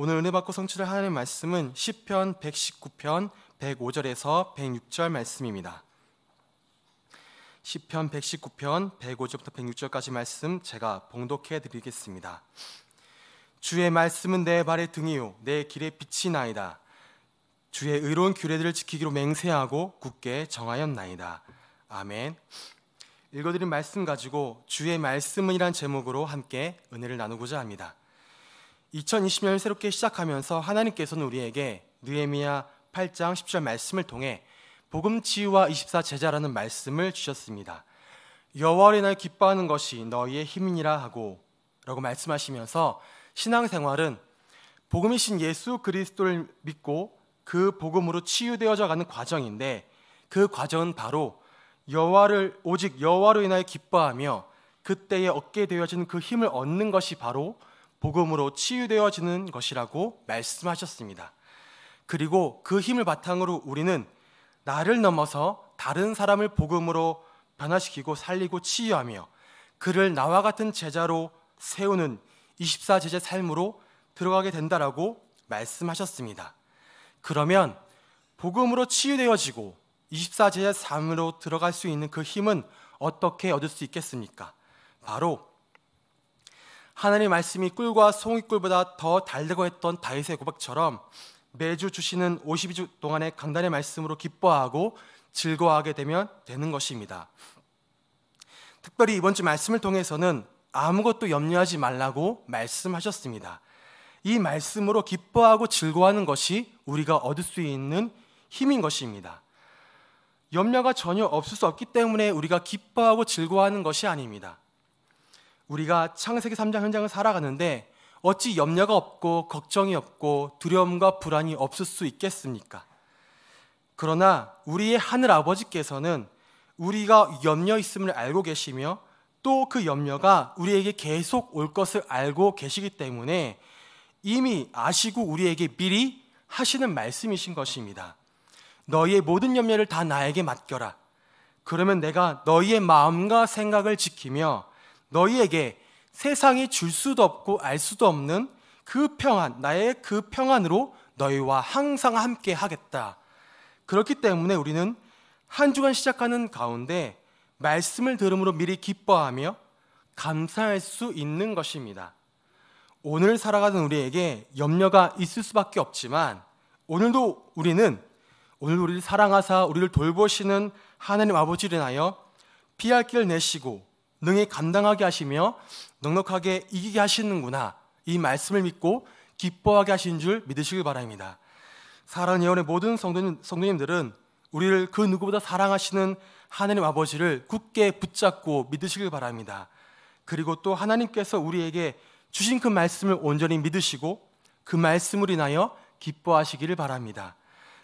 오늘 은혜 받고 성취를하는 말씀은 10편 119편 105절에서 106절 말씀입니다. 1편 119편 105절부터 106절까지 말씀 제가 봉독해 드리겠습니다. 주의 말씀은 내 발의 등이요 내 길의 빛이 나이다. 주의 의로운 규례들을 지키기로 맹세하고 굳게 정하였나이다. 아멘. 읽어드린 말씀 가지고 주의 말씀은이란 제목으로 함께 은혜를 나누고자 합니다. 2020년을 새롭게 시작하면서 하나님께서는 우리에게 느헤미야 8장 10절 말씀을 통해 복음 치유와 24 제자라는 말씀을 주셨습니다. 여와의날 기뻐하는 것이 너희의 힘이라 하고라고 말씀하시면서 신앙생활은 복음이신 예수 그리스도를 믿고 그 복음으로 치유되어져 가는 과정인데 그 과정은 바로 여와를 오직 여와로 인하여 기뻐하며 그때에 얻게 되어진 그 힘을 얻는 것이 바로 복음으로 치유되어지는 것이라고 말씀하셨습니다. 그리고 그 힘을 바탕으로 우리는 나를 넘어서 다른 사람을 복음으로 변화시키고 살리고 치유하며 그를 나와 같은 제자로 세우는 24제자 삶으로 들어가게 된다라고 말씀하셨습니다. 그러면 복음으로 치유되어지고 24제자 삶으로 들어갈 수 있는 그 힘은 어떻게 얻을 수 있겠습니까? 바로 하나님의 말씀이 꿀과 송이꿀보다 더 달다고 했던 다윗의 고백처럼 매주 주시는 52주 동안의 강단의 말씀으로 기뻐하고 즐거워하게 되면 되는 것입니다. 특별히 이번 주 말씀을 통해서는 아무것도 염려하지 말라고 말씀하셨습니다. 이 말씀으로 기뻐하고 즐거워하는 것이 우리가 얻을 수 있는 힘인 것입니다. 염려가 전혀 없을 수 없기 때문에 우리가 기뻐하고 즐거워하는 것이 아닙니다. 우리가 창세기 3장 현장을 살아가는데 어찌 염려가 없고 걱정이 없고 두려움과 불안이 없을 수 있겠습니까? 그러나 우리의 하늘 아버지께서는 우리가 염려 있음을 알고 계시며 또 그 염려가 우리에게 계속 올 것을 알고 계시기 때문에 이미 아시고 우리에게 미리 하시는 말씀이신 것입니다. 너희의 모든 염려를 다 나에게 맡겨라. 그러면 내가 너희의 마음과 생각을 지키며 너희에게 세상이 줄 수도 없고 알 수도 없는 그 평안, 나의 그 평안으로 너희와 항상 함께 하겠다. 그렇기 때문에 우리는 한 주간 시작하는 가운데 말씀을 들음으로 미리 기뻐하며 감사할 수 있는 것입니다. 오늘 살아가는 우리에게 염려가 있을 수밖에 없지만 오늘도 우리는 오늘 우리를 사랑하사 우리를 돌보시는 하나님 아버지를 인하여 피할 길을 내시고 능히 감당하게 하시며 넉넉하게 이기게 하시는구나. 이 말씀을 믿고 기뻐하게 하신 줄 믿으시길 바랍니다. 사랑하는 예언의 모든 성도님, 성도님들은 우리를 그 누구보다 사랑하시는 하나님 아버지를 굳게 붙잡고 믿으시길 바랍니다. 그리고 또 하나님께서 우리에게 주신 그 말씀을 온전히 믿으시고 그 말씀을 인하여 기뻐하시기를 바랍니다.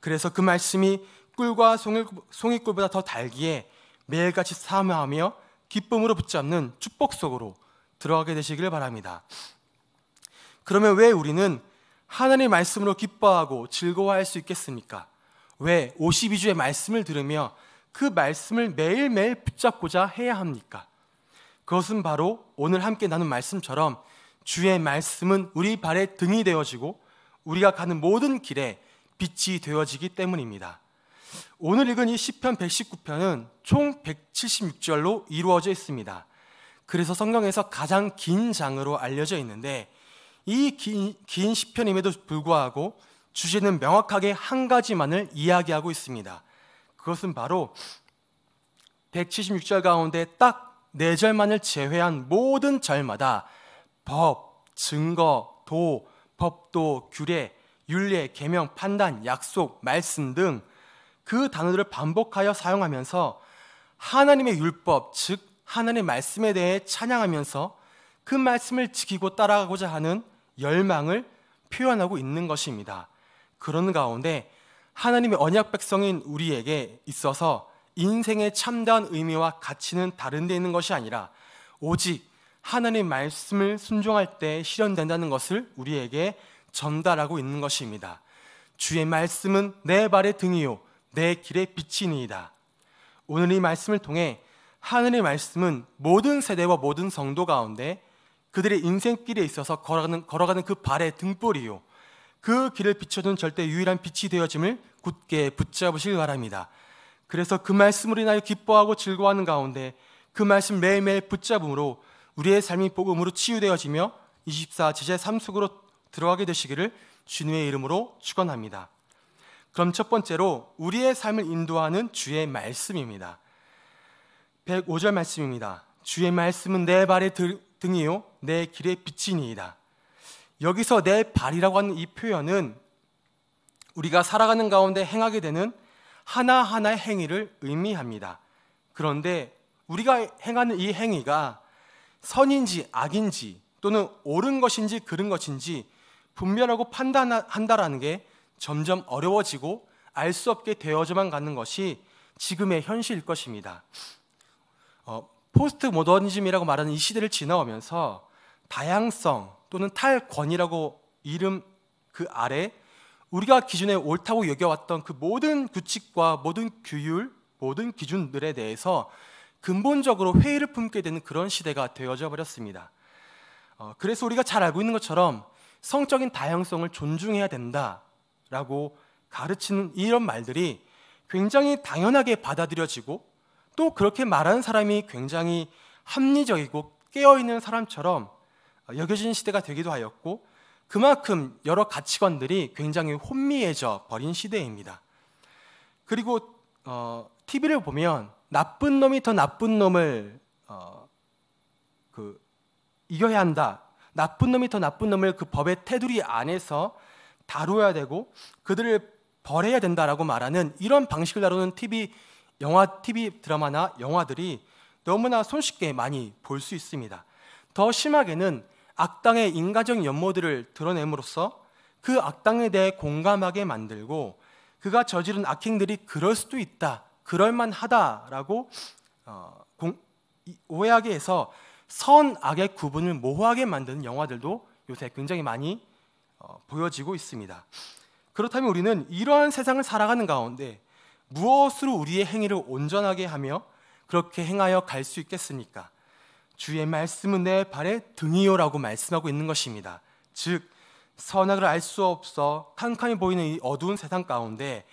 그래서 그 말씀이 꿀과 송이, 송이꿀보다 더 달기에 매일같이 사모하며 기쁨으로 붙잡는 축복 속으로 들어가게 되시길 바랍니다. 그러면 왜 우리는 하나님의 말씀으로 기뻐하고 즐거워할 수 있겠습니까? 왜 52주의 말씀을 들으며 그 말씀을 매일매일 붙잡고자 해야 합니까? 그것은 바로 오늘 함께 나눈 말씀처럼 주의 말씀은 우리 발의 등이 되어지고 우리가 가는 모든 길에 빛이 되어지기 때문입니다. 오늘 읽은 이 시편 119편은 총 176절로 이루어져 있습니다. 그래서 성경에서 가장 긴 장으로 알려져 있는데 이 긴 시편임에도 불구하고 주제는 명확하게 한 가지만을 이야기하고 있습니다. 그것은 바로 176절 가운데 딱 네 절만을 제외한 모든 절마다 법, 증거, 도, 법도, 규례, 윤례, 계명, 판단, 약속, 말씀 등 그단어들을 반복하여 사용하면서 하나님의 율법, 즉 하나님의 말씀에 대해 찬양하면서 그 말씀을 지키고 따라가고자 하는 열망을 표현하고 있는 것입니다. 그런 가운데 하나님의 언약 백성인 우리에게 있어서 인생의 참다운 의미와 가치는 다른 데 있는 것이 아니라 오직 하나님의 말씀을 순종할 때 실현된다는 것을 우리에게 전달하고 있는 것입니다. 주의 말씀은 내 발의 등이요 내 길의 빛이니이다. 오늘 이 말씀을 통해 하늘의 말씀은 모든 세대와 모든 성도 가운데 그들의 인생길에 있어서 걸어가는, 걸어가는 그 발의 등불이요. 그 길을 비춰준 절대 유일한 빛이 되어짐을 굳게 붙잡으시길 바랍니다. 그래서 그 말씀을 인하여 기뻐하고 즐거워하는 가운데 그 말씀 매일매일 붙잡음으로 우리의 삶이 복음으로 치유되어지며 24제제 3숙으로 들어가게 되시기를 주님의 이름으로 축원합니다. 그럼 첫 번째로 우리의 삶을 인도하는 주의 말씀입니다. 105절 말씀입니다. 주의 말씀은 내 발의 등이요 내 길의 빛이니이다. 여기서 내 발이라고 하는 이 표현은 우리가 살아가는 가운데 행하게 되는 하나하나의 행위를 의미합니다. 그런데 우리가 행하는 이 행위가 선인지 악인지 또는 옳은 것인지 그른 것인지 분별하고 판단한다라는 게 점점 어려워지고 알 수 없게 되어져만 가는 것이 지금의 현실일 것입니다. 어, 포스트 모더니즘이라고 말하는 이 시대를 지나오면서 다양성 또는 탈권이라고 이름 그 아래 우리가 기준에 옳다고 여겨왔던 그 모든 규칙과 모든 규율, 모든 기준들에 대해서 근본적으로 회의를 품게 되는 그런 시대가 되어져 버렸습니다. 어, 그래서 우리가 잘 알고 있는 것처럼 성적인 다양성을 존중해야 된다. 라고 가르치는 이런 말들이 굉장히 당연하게 받아들여지고 또 그렇게 말하는 사람이 굉장히 합리적이고 깨어있는 사람처럼 어, 여겨진 시대가 되기도 하였고 그만큼 여러 가치관들이 굉장히 혼미해져 버린 시대입니다. 그리고 어, TV를 보면 나쁜 놈이 더 나쁜 놈을 어, 그 이겨야 한다. 나쁜 놈이 더 나쁜 놈을 그 법의 테두리 안에서 다뤄야 되고 그들을 벌해야 된다라고 말하는 이런 방식을 다루는 TV 영화 TV 드라마나 영화들이 너무나 손쉽게 많이 볼 수 있습니다. 더 심하게는 악당의 인간적 연모들을 드러냄으로써 그 악당에 대해 공감하게 만들고 그가 저지른 악행들이 그럴 수도 있다, 그럴만하다라고 어, 공, 오해하게 해서 선악의 구분을 모호하게 만드는 영화들도 요새 굉장히 많이 어, 보여지고 있습니다. 그렇다면 우리는 이러한 세상을 살아가는 가운데 무엇으로 우리의 행위를 온전하게 하며 그렇게 행하여 갈 수 있겠습니까? 주의 말씀은 내 발의 등이요라고 말씀하고 있는 것입니다. 즉 선악을 알 수 없어 캄캄해 보이는 이 어두운 세상 가운데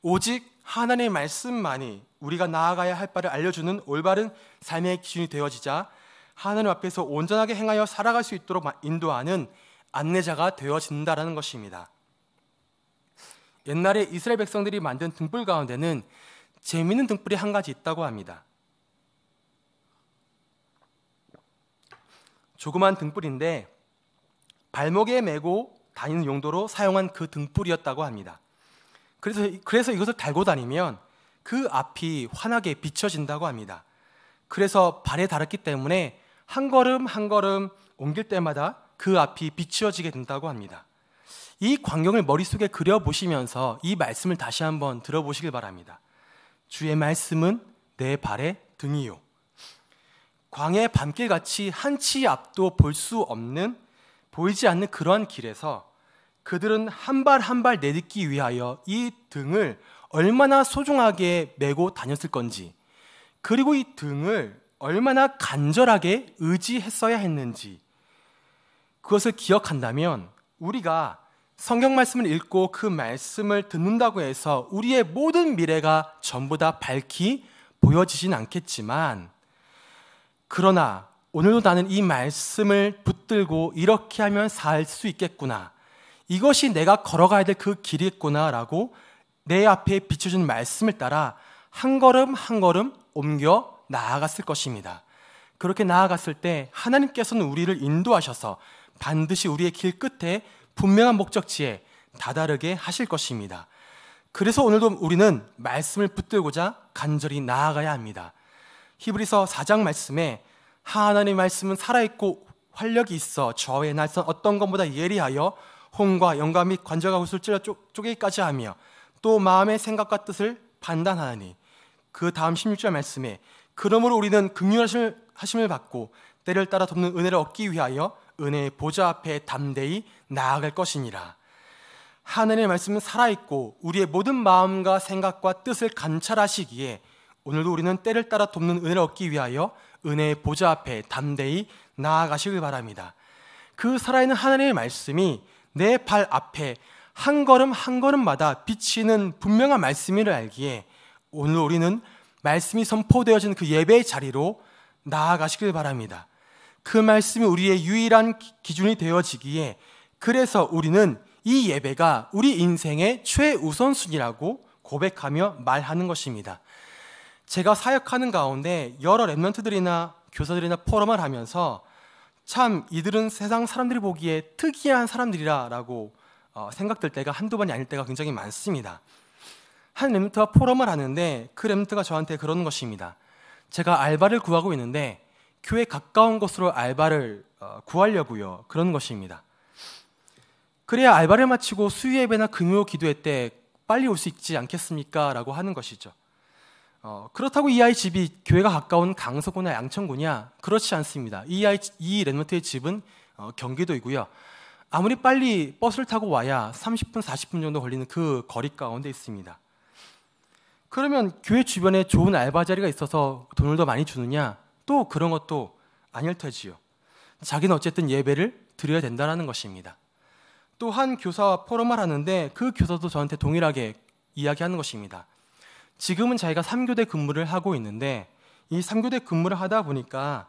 오직 하나님의 말씀만이 우리가 나아가야 할 바를 알려주는 올바른 삶의 기준이 되어지자 하나님 앞에서 온전하게 행하여 살아갈 수 있도록 인도하는 안내자가 되어진다라는 것입니다. 옛날에 이스라엘 백성들이 만든 등불 가운데는 재미있는 등불이 한 가지 있다고 합니다. 조그만 등불인데 발목에 메고 다니는 용도로 사용한 그 등불이었다고 합니다. 그래서, 그래서 이것을 달고 다니면 그 앞이 환하게 비춰진다고 합니다. 그래서 발에 달았기 때문에 한 걸음 한 걸음 옮길 때마다 그 앞이 비추어지게 된다고 합니다. 이 광경을 머릿속에 그려보시면서 이 말씀을 다시 한번 들어보시길 바랍니다. 주의 말씀은 내 발의 등이요. 광의 밤길 같이 한치 앞도 볼 수 없는 보이지 않는 그러 길에서 그들은 한 발 한 발 내딛기 위하여 이 등을 얼마나 소중하게 메고 다녔을 건지 그리고 이 등을 얼마나 간절하게 의지했어야 했는지 그것을 기억한다면 우리가 성경 말씀을 읽고 그 말씀을 듣는다고 해서 우리의 모든 미래가 전부 다 밝히 보여지진 않겠지만 그러나 오늘도 나는 이 말씀을 붙들고 이렇게 하면 살 수 있겠구나. 이것이 내가 걸어가야 될 그 길이겠구나라고 내 앞에 비춰준 말씀을 따라 한 걸음 한 걸음 옮겨 나아갔을 것입니다. 그렇게 나아갔을 때 하나님께서는 우리를 인도하셔서 반드시 우리의 길 끝에 분명한 목적지에 다다르게 하실 것입니다. 그래서 오늘도 우리는 말씀을 붙들고자 간절히 나아가야 합니다. 히브리서 4장 말씀에 하나님의 말씀은 살아있고 활력이 있어 저의 날선 어떤 것보다 예리하여 혼과 영감 및 관절과 구슬 찔러 쪼개기까지 하며 또 마음의 생각과 뜻을 판단하니 그 다음 16절 말씀에 그러므로 우리는 긍휼하심을 받고 때를 따라 돕는 은혜를 얻기 위하여 은혜의 보좌 앞에 담대히 나아갈 것이니라. 하늘의 말씀은 살아있고 우리의 모든 마음과 생각과 뜻을 관찰하시기에 오늘도 우리는 때를 따라 돕는 은혜를 얻기 위하여 은혜의 보좌 앞에 담대히 나아가시길 바랍니다. 그 살아있는 하나의 말씀이 내 발 앞에 한 걸음 한 걸음마다 비치는 분명한 말씀이를 알기에 오늘 우리는 말씀이 선포되어진 그 예배의 자리로 나아가시길 바랍니다. 그 말씀이 우리의 유일한 기준이 되어지기에 그래서 우리는 이 예배가 우리 인생의 최우선순위라고 고백하며 말하는 것입니다. 제가 사역하는 가운데 여러 랩런트들이나 교사들이나 포럼을 하면서 참 이들은 세상 사람들이 보기에 특이한 사람들이라라고 어, 생각될 때가 한두 번이 아닐 때가 굉장히 많습니다. 한 랩런트와 포럼을 하는데 그 랩런트가 저한테 그러는 것입니다. 제가 알바를 구하고 있는데 교회 가까운 곳으로 알바를 어, 구하려고요. 그런 것입니다. 그래야 알바를 마치고 수요 예배나 금요 기도회 때 빨리 올 수 있지 않겠습니까? 라고 하는 것이죠. 어, 그렇다고 이 아이 집이 교회가 가까운 강서구나 양천구냐? 그렇지 않습니다. 이 아이 이 렌먼트의 집은 어, 경기도이고요. 아무리 빨리 버스를 타고 와야 30분, 40분 정도 걸리는 그 거리 가운데 있습니다. 그러면 교회 주변에 좋은 알바 자리가 있어서 돈을 더 많이 주느냐? 또 그런 것도 아닐 테지요. 자기는 어쨌든 예배를 드려야 된다는 것입니다. 또 한 교사와 포럼을 하는데 그 교사도 저한테 동일하게 이야기하는 것입니다. 지금은 자기가 3교대 근무를 하고 있는데 이 3교대 근무를 하다 보니까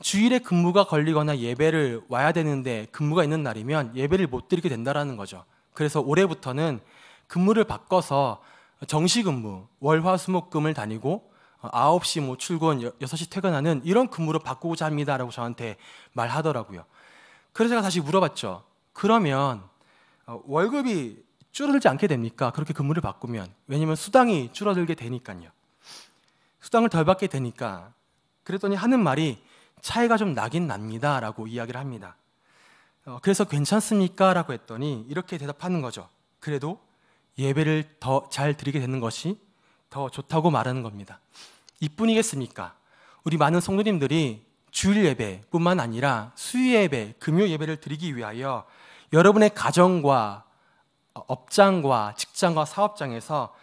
주일에 근무가 걸리거나 예배를 와야 되는데 근무가 있는 날이면 예배를 못 드리게 된다는 거죠. 그래서 올해부터는 근무를 바꿔서 정시 근무, 월, 화, 수, 목, 금을 다니고 9시 뭐 출근, 6시 퇴근하는 이런 근무로 바꾸고자 합니다라고 저한테 말하더라고요. 그래서 제가 다시 물어봤죠. 그러면 어, 월급이 줄어들지 않게 됩니까? 그렇게 근무를 바꾸면. 왜냐면 수당이 줄어들게 되니까요. 수당을 덜 받게 되니까. 그랬더니 하는 말이 차이가 좀 나긴 납니다. 라고 이야기를 합니다. 어, 그래서 괜찮습니까? 라고 했더니 이렇게 대답하는 거죠. 그래도 예배를 더 잘 드리게 되는 것이 더 좋다고 말하는 겁니다. 이뿐이겠습니까? 우리 많은 성도님들이 주일 예배뿐만 아니라 수요 예배, 금요 예배를 드리기 위하여 여러분의 가정과 어, 업장과 직장과 사업장에서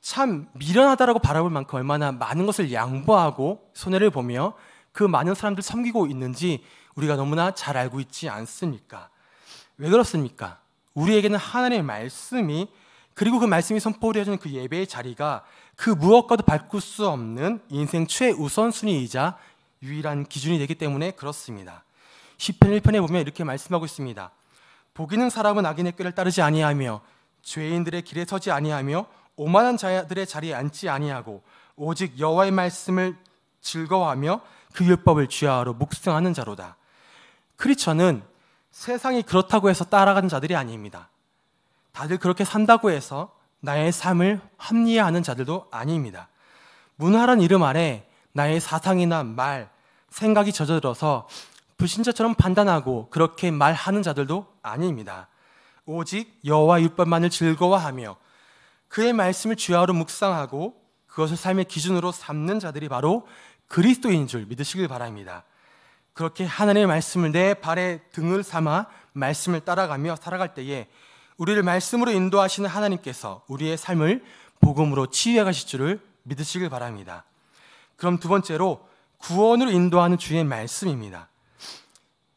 참 미련하다라고 바라볼 만큼 얼마나 많은 것을 양보하고 손해를 보며 그 많은 사람들 섬기고 있는지 우리가 너무나 잘 알고 있지 않습니까? 왜 그렇습니까? 우리에게는 하나님의 말씀이 그리고 그 말씀이 선포되어지는 그 예배의 자리가 그 무엇과도 바꿀 수 없는 인생 최우선순위이자 유일한 기준이 되기 때문에 그렇습니다. 10편 1편에 보면 이렇게 말씀하고 있습니다. 복이는 사람은 악인의 꾀를 따르지 아니하며 죄인들의 길에 서지 아니하며 오만한 자들의 자리에 앉지 아니하고 오직 여호와의 말씀을 즐거워하며 그 율법을 주야로 묵상하는 자로다. 크리처는 세상이 그렇다고 해서 따라가는 자들이 아닙니다. 다들 그렇게 산다고 해서 나의 삶을 합리화하는 자들도 아닙니다. 문화란 이름 아래 나의 사상이나 말, 생각이 젖어들어서 불신자처럼 판단하고 그렇게 말하는 자들도 아닙니다. 오직 여호와 율법만을 즐거워하며 그의 말씀을 주야로 묵상하고 그것을 삶의 기준으로 삼는 자들이 바로 그리스도인 줄 믿으시길 바랍니다. 그렇게 하나님의 말씀을 내 발의 등을 삼아 말씀을 따라가며 살아갈 때에 우리를 말씀으로 인도하시는 하나님께서 우리의 삶을 복음으로 치유해 가실 줄을 믿으시길 바랍니다. 그럼 두 번째로 구원으로 인도하는 주의 말씀입니다.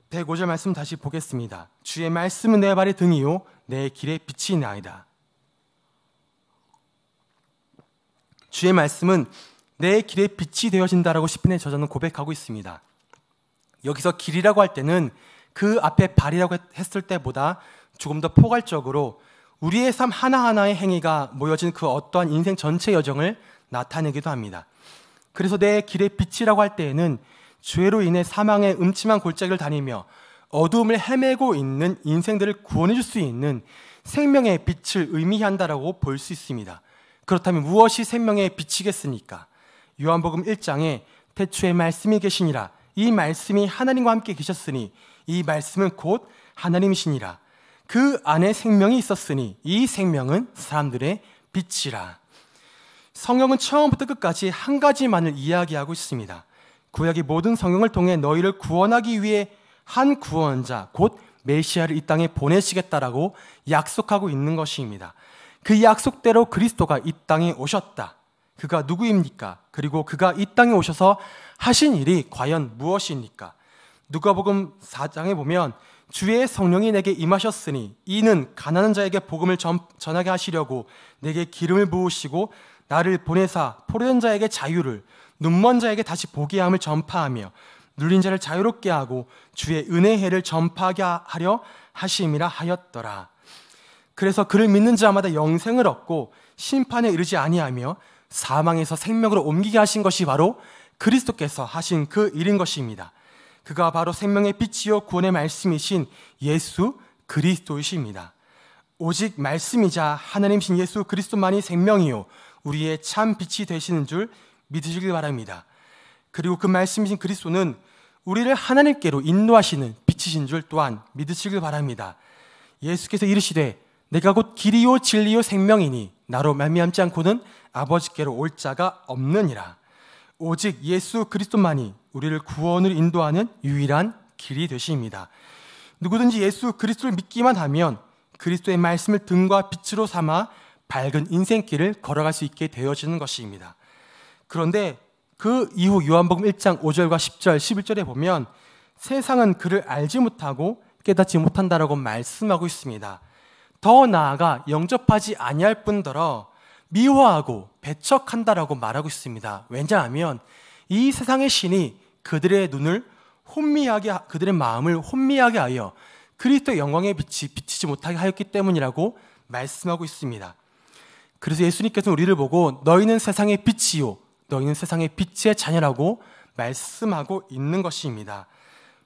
105절 말씀 다시 보겠습니다. 주의 말씀은 내 발의 등이요 내 길의 빛이 나이다. 주의 말씀은 내 길의 빛이 되어진다라고 시편의 저자는 고백하고 있습니다. 여기서 길이라고 할 때는 그 앞에 발이라고 했을 때보다 조금 더 포괄적으로 우리의 삶 하나하나의 행위가 모여진 그 어떠한 인생 전체 여정을 나타내기도 합니다. 그래서 내 길의 빛이라고 할 때에는 죄로 인해 사망의 음침한 골짜기를 다니며 어두을 헤매고 있는 인생들을 구원해 줄 수 있는 생명의 빛을 의미한다라고 볼 수 있습니다. 그렇다면 무엇이 생명의 빛이겠습니까? 요한복음 1장에 태초에 말씀이 계시니라 이 말씀이 하나님과 함께 계셨으니 이 말씀은 곧 하나님이시니라 그 안에 생명이 있었으니 이 생명은 사람들의 빛이라. 성경은 처음부터 끝까지 한 가지만을 이야기하고 있습니다. 구약이 모든 성경을 통해 너희를 구원하기 위해 한 구원자, 곧 메시아를 이 땅에 보내시겠다라고 약속하고 있는 것입니다. 그 약속대로 그리스도가 이 땅에 오셨다. 그가 누구입니까? 그리고 그가 이 땅에 오셔서 하신 일이 과연 무엇입니까? 누가복음 4장에 보면 주의 성령이 내게 임하셨으니 이는 가난한 자에게 복음을 전, 전하게 하시려고 내게 기름을 부으시고 나를 보내사 포로된 자에게 자유를 눈먼 자에게 다시 보게 함을 전파하며 눌린 자를 자유롭게 하고 주의 은혜해를 전파하게 하려 하심이라 하였더라. 그래서 그를 믿는 자마다 영생을 얻고 심판에 이르지 아니하며 사망에서 생명으로 옮기게 하신 것이 바로 그리스도께서 하신 그 일인 것입니다. 그가 바로 생명의 빛이요 구원의 말씀이신 예수 그리스도이십니다. 오직 말씀이자 하나님신 예수 그리스도만이 생명이요 우리의 참 빛이 되시는 줄 믿으시길 바랍니다. 그리고 그 말씀이신 그리스도는 우리를 하나님께로 인도하시는 빛이신 줄 또한 믿으시길 바랍니다. 예수께서 이르시되 내가 곧 길이요 진리요 생명이니 나로 말미암지 않고는 아버지께로 올 자가 없느니라. 오직 예수 그리스도만이 우리를 구원을 인도하는 유일한 길이 되십니다. 누구든지 예수 그리스도를 믿기만 하면 그리스도의 말씀을 등과 빛으로 삼아 밝은 인생길을 걸어갈 수 있게 되어지는 것입니다. 그런데 그 이후 요한복음 1장 5절과 10절, 11절에 보면 세상은 그를 알지 못하고 깨닫지 못한다라고 말씀하고 있습니다. 더 나아가 영접하지 아니할 뿐더러 미워하고 배척한다라고 말하고 있습니다. 왜냐하면 이 세상의 신이 그들의 눈을 혼미하게 그들의 마음을 혼미하게 하여 그리스도의 영광의 빛이 비치지 못하게 하였기 때문이라고 말씀하고 있습니다. 그래서 예수님께서는 우리를 보고 너희는 세상의 빛이요 너희는 세상의 빛의 자녀라고 말씀하고 있는 것입니다.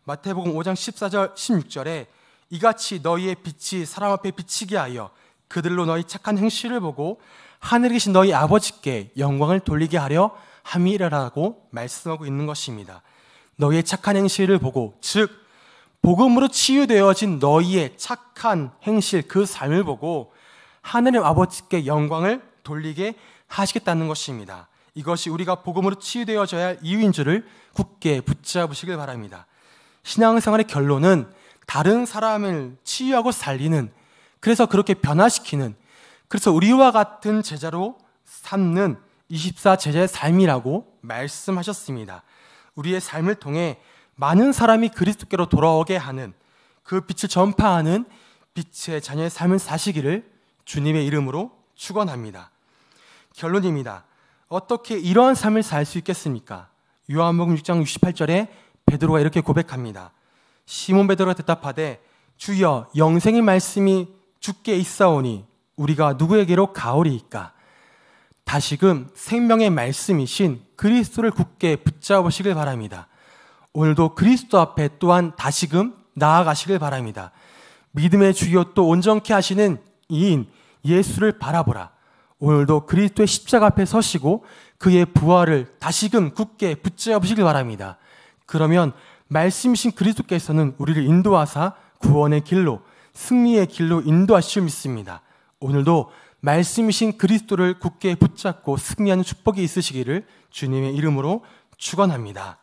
마태복음 5장 14절 16절에 이같이 너희의 빛이 사람 앞에 비치게 하여 그들로 너희 착한 행실을 보고 하늘에 계신 너희 아버지께 영광을 돌리게 하려 함이라라고 말씀하고 있는 것입니다. 너희의 착한 행실을 보고 즉 복음으로 치유되어진 너희의 착한 행실 그 삶을 보고 하늘의 아버지께 영광을 돌리게 하시겠다는 것입니다. 이것이 우리가 복음으로 치유되어져야 할 이유인 줄을 굳게 붙잡으시길 바랍니다. 신앙생활의 결론은 다른 사람을 치유하고 살리는 그래서 그렇게 변화시키는 그래서 우리와 같은 제자로 삼는 24제자의 삶이라고 말씀하셨습니다. 우리의 삶을 통해 많은 사람이 그리스도께로 돌아오게 하는 그 빛을 전파하는 빛의 자녀의 삶을 사시기를 주님의 이름으로 축원합니다. 결론입니다. 어떻게 이러한 삶을 살 수 있겠습니까? 요한복음 6장 68절에 베드로가 이렇게 고백합니다. 시몬 베드로가 대답하되 주여 영생의 말씀이 주께 있사오니 우리가 누구에게로 가오리이까? 다시금 생명의 말씀이신 그리스도를 굳게 붙잡으시길 바랍니다. 오늘도 그리스도 앞에 또한 다시금 나아가시길 바랍니다. 믿음의 주요 또 온전케 하시는 이인 예수를 바라보라. 오늘도 그리스도의 십자가 앞에 서시고 그의 부활을 다시금 굳게 붙잡으시길 바랍니다. 그러면 말씀이신 그리스도께서는 우리를 인도하사 구원의 길로 승리의 길로 인도하실 믿습니다. 오늘도 말씀이신 그리스도를 굳게 붙잡고 승리하는 축복이 있으시기를 주님의 이름으로 축원합니다.